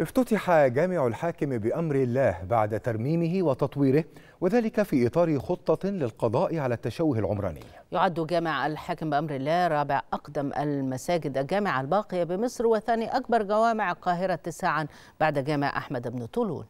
افتتح جامع الحاكم بأمر الله بعد ترميمه وتطويره وذلك في إطار خطة للقضاء على التشوه العمراني يعد جامع الحاكم بأمر الله رابع أقدم المساجد الجامعة الباقية بمصر وثاني أكبر جوامع القاهرة تسعا بعد جامع أحمد بن طولون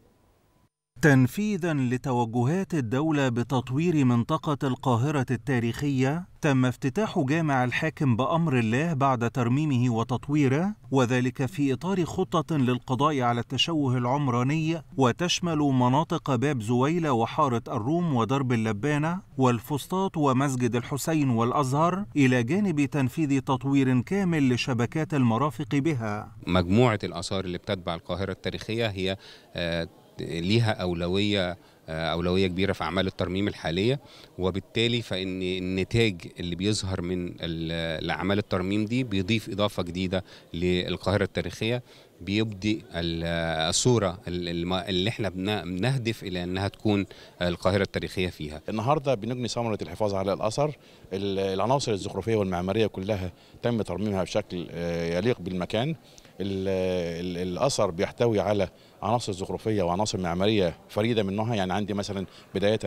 تنفيذا لتوجهات الدولة بتطوير منطقة القاهرة التاريخية، تم افتتاح جامع الحاكم بأمر الله بعد ترميمه وتطويره، وذلك في إطار خطة للقضاء على التشوه العمراني وتشمل مناطق باب زويلة وحارة الروم ودرب اللبانة والفسطاط ومسجد الحسين والأزهر، إلى جانب تنفيذ تطوير كامل لشبكات المرافق بها. مجموعة الآثار اللي بتتبع القاهرة التاريخية هي آه، ليها أولوية آه، أولوية كبيرة في أعمال الترميم الحالية وبالتالي فإن النتاج اللي بيظهر من الأعمال الترميم دي بيضيف إضافة جديدة للقاهرة التاريخية بيبدي الصورة اللي احنا بنهدف إلى أنها تكون القاهرة التاريخية فيها النهاردة بنجني ثمرة الحفاظ على الأثر العناصر الزخرفية والمعمارية كلها تم ترميمها بشكل آه، يليق بالمكان الاثر بيحتوي على عناصر زخرفيه وعناصر معماريه فريده من نوعها يعني عندي مثلا بدايه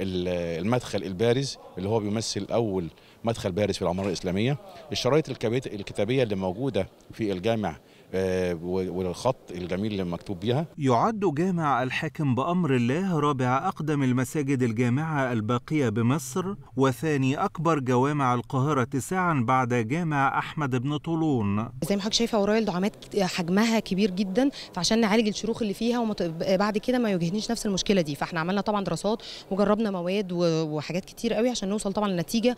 المدخل البارز اللي هو بيمثل اول مدخل بارز في العماره الاسلاميه الشرايط الكتابيه اللي موجوده في الجامع آه، والخط الجميل اللي مكتوب بيها يعد جامع الحاكم بأمر الله رابع أقدم المساجد الجامعة الباقية بمصر وثاني أكبر جوامع القاهرة تساعا بعد جامع أحمد بن طولون زي ما حضرتك شايفة ورايا الدعامات حجمها كبير جدا فعشان نعالج الشروخ اللي فيها وبعد كده ما يواجهنيش نفس المشكلة دي فاحنا عملنا طبعا دراسات وجربنا مواد وحاجات كتير قوي عشان نوصل طبعا لنتيجة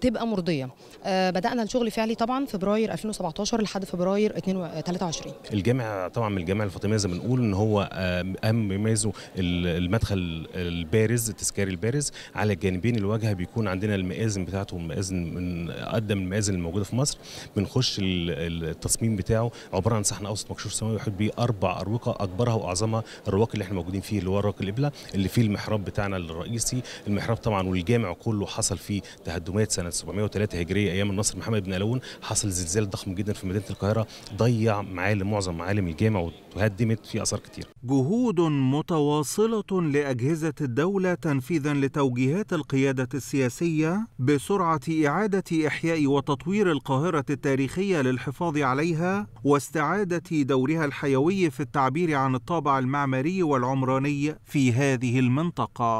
تبقى مرضيه آه، بدانا الشغل فعلي طبعا فبراير 2017 لحد فبراير 23 الجامع طبعا من الجامعه الفاطميه زي ما بنقول ان هو آه، اهم ميزه المدخل البارز التذكاري البارز على الجانبين الواجهه بيكون عندنا المآذن بتاعته مآذن من اقدم المآذن الموجوده في مصر بنخش التصميم بتاعه عباره عن صحن اوسط مكشوف سماوي يحيط بيه اربع اروقه اكبرها واعظمها الرواق اللي احنا موجودين فيه اللي هو رواق القبله اللي فيه المحراب بتاعنا الرئيسي المحراب طبعا والجامع كله حصل فيه تهدمات سنه 703 هجريه ايام النصر محمد بن الون حصل زلزال ضخم جدا في مدينه القاهره ضيع معالم معظم معالم الجامع وهدمت في اثار كتير. جهود متواصله لاجهزه الدوله تنفيذا لتوجيهات القياده السياسيه بسرعه اعاده احياء وتطوير القاهره التاريخيه للحفاظ عليها واستعاده دورها الحيوي في التعبير عن الطابع المعماري والعمراني في هذه المنطقه.